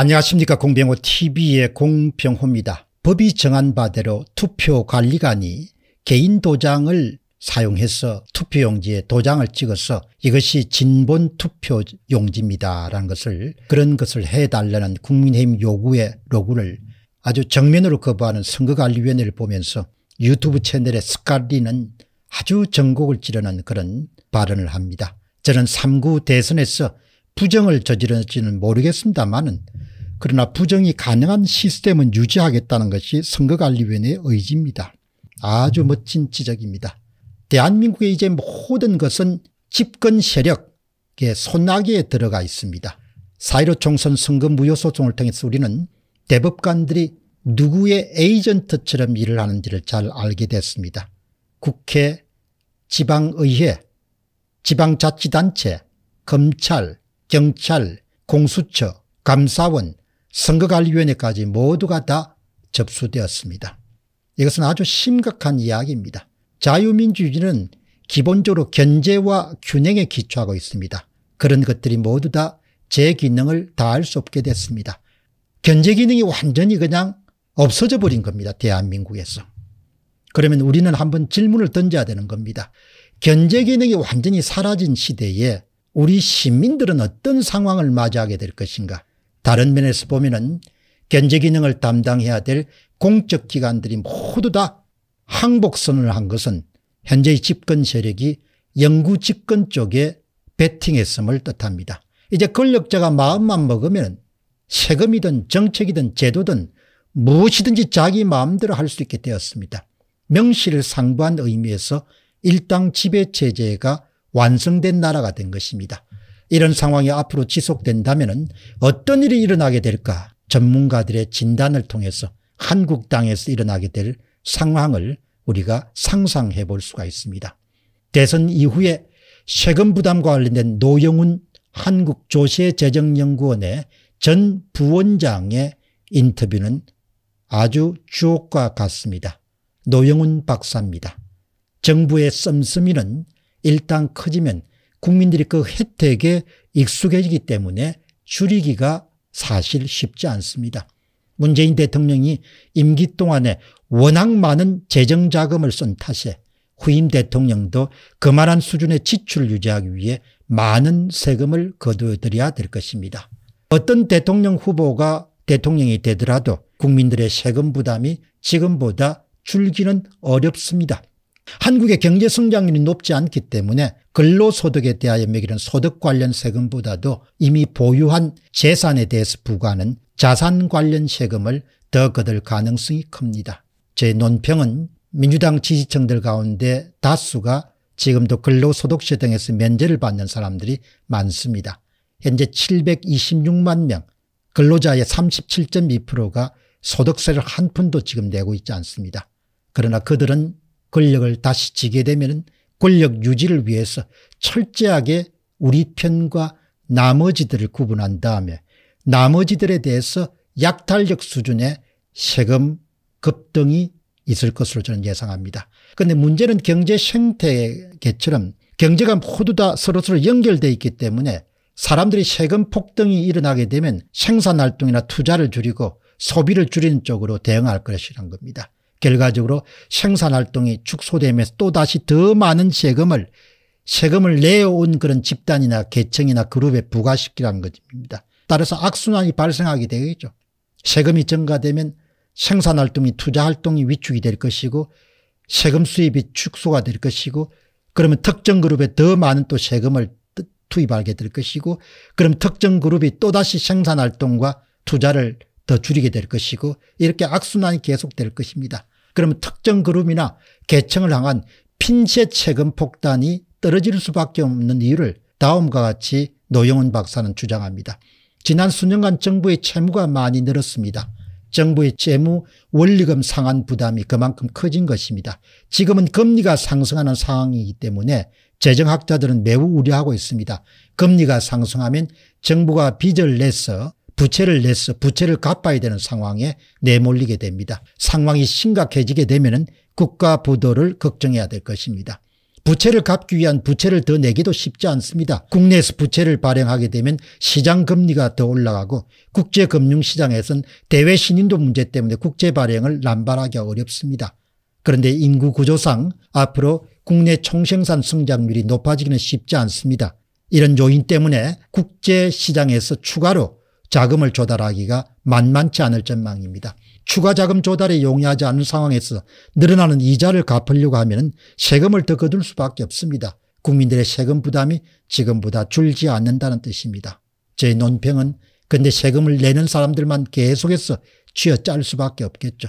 안녕하십니까 공병호 tv의 공병호입니다. 법이 정한 바대로 투표관리관이 개인 도장을 사용해서 투표용지에 도장을 찍어서 이것이 진본 투표용지입니다 라는 것을 그런 것을 해달라는 국민의힘 요구의 로구를 아주 정면으로 거부하는 선거관리위원회를 보면서 유튜브 채널에 스칼리는 아주 전곡을 찌르는 그런 발언을 합니다. 저는 3구 대선에서 부정을 저지를지는 모르겠습니다만은 그러나 부정이 가능한 시스템은 유지하겠다는 것이 선거관리위원회의 의지입니다. 아주 멋진 지적입니다. 대한민국의 이제 모든 것은 집권 세력의 손아귀에 들어가 있습니다. 사1 5 총선 선거 무효소송을 통해서 우리는 대법관들이 누구의 에이전트처럼 일을 하는지를 잘 알게 됐습니다. 국회, 지방의회, 지방자치단체, 검찰, 경찰, 공수처, 감사원, 선거관리위원회까지 모두가 다 접수되었습니다. 이것은 아주 심각한 이야기입니다. 자유민주주의는 기본적으로 견제와 균형에 기초하고 있습니다. 그런 것들이 모두 다 제 기능을 다할 수 없게 됐습니다. 견제 기능이 완전히 그냥 없어져 버린 겁니다. 대한민국에서. 그러면 우리는 한번 질문을 던져야 되는 겁니다. 견제 기능이 완전히 사라진 시대에 우리 시민들은 어떤 상황을 맞이하게 될 것인가 다른 면에서 보면 견제 기능을 담당해야 될 공적 기관들이 모두 다 항복선을 한 것은 현재의 집권 세력이 영구 집권 쪽에 베팅했음을 뜻합니다. 이제 권력자가 마음만 먹으면 세금이든 정책이든 제도든 무엇이든지 자기 마음대로 할 수 있게 되었습니다. 명시를 상부한 의미에서 일당 지배체제가 완성된 나라가 된 것입니다. 이런 상황이 앞으로 지속된다면 어떤 일이 일어나게 될까 전문가들의 진단을 통해서 한국당에서 일어나게 될 상황을 우리가 상상해 볼 수가 있습니다. 대선 이후에 세금 부담과 관련된 노영훈 한국조세재정연구원의 전 부원장의 인터뷰는 아주 주옥과 같습니다. 노영훈 박사입니다. 정부의 씀씀이는 일단 커지면 국민들이 그 혜택에 익숙해지기 때문에 줄이기가 사실 쉽지 않습니다. 문재인 대통령이 임기 동안에 워낙 많은 재정자금을 쓴 탓에 후임 대통령도 그만한 수준의 지출을 유지하기 위해 많은 세금을 거두어들여야 될 것입니다. 어떤 대통령 후보가 대통령이 되더라도 국민들의 세금 부담이 지금보다 줄기는 어렵습니다. 한국의 경제 성장률이 높지 않기 때문에 근로소득에 대하여 매기는 소득 관련 세금보다도 이미 보유한 재산에 대해서 부과하는 자산 관련 세금을 더 거둘 가능성이 큽니다. 제 논평은 민주당 지지층들 가운데 다수가 지금도 근로소득세 등에서 면제를 받는 사람들이 많습니다. 현재 726만 명, 근로자의 37.2%가 소득세를 한 푼도 지금 내고 있지 않습니다. 그러나 그들은 권력을 다시 지게 되면 권력 유지를 위해서 철저하게 우리 편과 나머지들을 구분한 다음에 나머지들에 대해서 약탈력 수준의 세금 급등이 있을 것으로 저는 예상합니다. 그런데 문제는 경제 생태계처럼 경제가 모두 다 서로서로 연결돼 있기 때문에 사람들이 세금 폭등이 일어나게 되면 생산활동이나 투자를 줄이고 소비를 줄이는 쪽으로 대응할 것이란 겁니다. 결과적으로 생산활동이 축소되면서 또다시 더 많은 세금을 세금을 내어온 그런 집단이나 계층이나 그룹에 부과시키라는 것입니다. 따라서 악순환이 발생하게 되겠죠. 세금이 증가되면 생산활동이 투자활동이 위축이 될 것이고 세금 수입이 축소가 될 것이고 그러면 특정 그룹에 더 많은 또 세금을 투입하게 될 것이고 그럼 특정 그룹이 또다시 생산활동과 투자를 더 줄이게 될 것이고 이렇게 악순환이 계속될 것입니다. 그러면 특정 그룹이나 계층을 향한 핀셋 책임 폭탄이 떨어질 수밖에 없는 이유를 다음과 같이 노영훈 박사는 주장합니다. 지난 수년간 정부의 채무가 많이 늘었습니다. 정부의 채무 원리금 상환 부담이 그만큼 커진 것입니다. 지금은 금리가 상승하는 상황이기 때문에 재정학자들은 매우 우려하고 있습니다. 금리가 상승하면 정부가 빚을 내서 부채를 냈어 부채를 갚아야 되는 상황에 내몰리게 됩니다. 상황이 심각해지게 되면 국가 부도를 걱정해야 될 것입니다. 부채를 갚기 위한 부채를 더 내기도 쉽지 않습니다. 국내에서 부채를 발행하게 되면 시장 금리가 더 올라가고 국제금융시장에선 대외 신인도 문제 때문에 국제 발행을 남발하기 어렵습니다. 그런데 인구 구조상 앞으로 국내 총생산 성장률이 높아지기는 쉽지 않습니다. 이런 요인 때문에 국제시장에서 추가로 자금을 조달하기가 만만치 않을 전망입니다. 추가 자금 조달에 용이하지 않은 상황에서 늘어나는 이자를 갚으려고 하면 세금을 더 거둘 수밖에 없습니다. 국민들의 세금 부담이 지금보다 줄지 않는다는 뜻입니다. 제 논평은 근데 세금을 내는 사람들만 계속해서 쥐어짤 수밖에 없겠죠.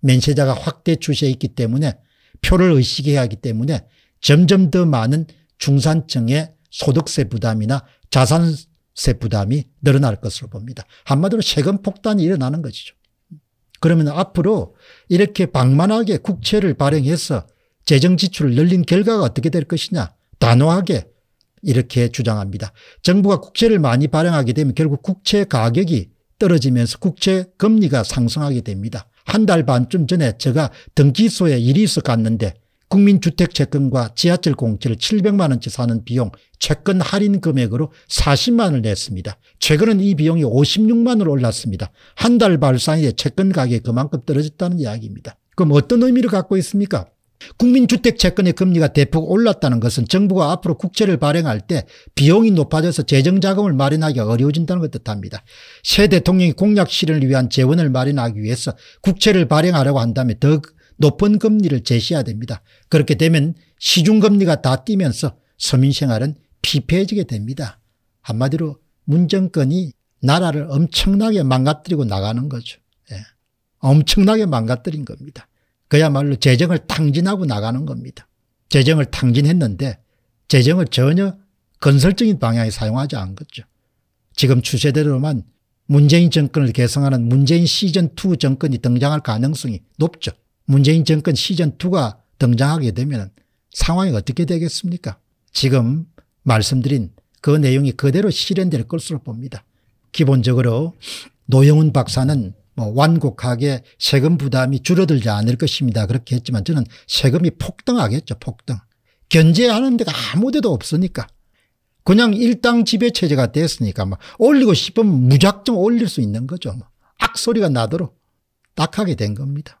면세자가 확대 추세에 있기 때문에 표를 의식해야 하기 때문에 점점 더 많은 중산층의 소득세 부담이나 자산 세부담이 늘어날 것으로 봅니다. 한마디로 세금 폭탄이 일어나는 것이죠. 그러면 앞으로 이렇게 방만하게 국채를 발행해서 재정 지출을 늘린 결과가 어떻게 될 것이냐 단호하게 이렇게 주장합니다. 정부가 국채를 많이 발행하게 되면 결국 국채 가격이 떨어지면서 국채 금리가 상승하게 됩니다. 한 달 반쯤 전에 제가 등기소에 일이 있어 갔는데 국민주택채권과 지하철 공채를 700만 원치 사는 비용 채권 할인 금액으로 40만 원을 냈습니다. 최근은 이 비용이 56만 원으로 올랐습니다. 한 달 발상에 채권 가격이 그만큼 떨어졌다는 이야기입니다. 그럼 어떤 의미를 갖고 있습니까? 국민주택 채권의 금리가 대폭 올랐다는 것은 정부가 앞으로 국채를 발행할 때 비용이 높아져서 재정자금을 마련하기가 어려워진다는 것 뜻합니다. 새 대통령이 공약 실현을 위한 재원을 마련하기 위해서 국채를 발행하려고 한다면 더 높은 금리를 제시해야 됩니다. 그렇게 되면 시중금리가 다 뛰면서 서민생활은 피폐해지게 됩니다. 한마디로 문정권이 나라를 엄청나게 망가뜨리고 나가는 거죠. 예. 엄청나게 망가뜨린 겁니다. 그야말로 재정을 탕진하고 나가는 겁니다. 재정을 탕진했는데 재정을 전혀 건설적인 방향에 사용하지 않겠죠 지금 추세대로만 문재인 정권을 개성하는 문재인 시즌2 정권이 등장할 가능성이 높죠. 문재인 정권 시즌2가 등장하게 되면 상황이 어떻게 되겠습니까? 지금 말씀드린 그 내용이 그대로 실현될 것으로 봅니다. 기본적으로 노영훈 박사는 뭐 완곡하게 세금 부담이 줄어들지 않을 것입니다. 그렇게 했지만 저는 세금이 폭등하겠죠. 폭등. 견제하는 데가 아무 데도 없으니까. 그냥 일당 지배체제가 됐으니까 막 뭐 올리고 싶으면 무작정 올릴 수 있는 거죠. 뭐. 악소리가 나도록 딱하게 된 겁니다.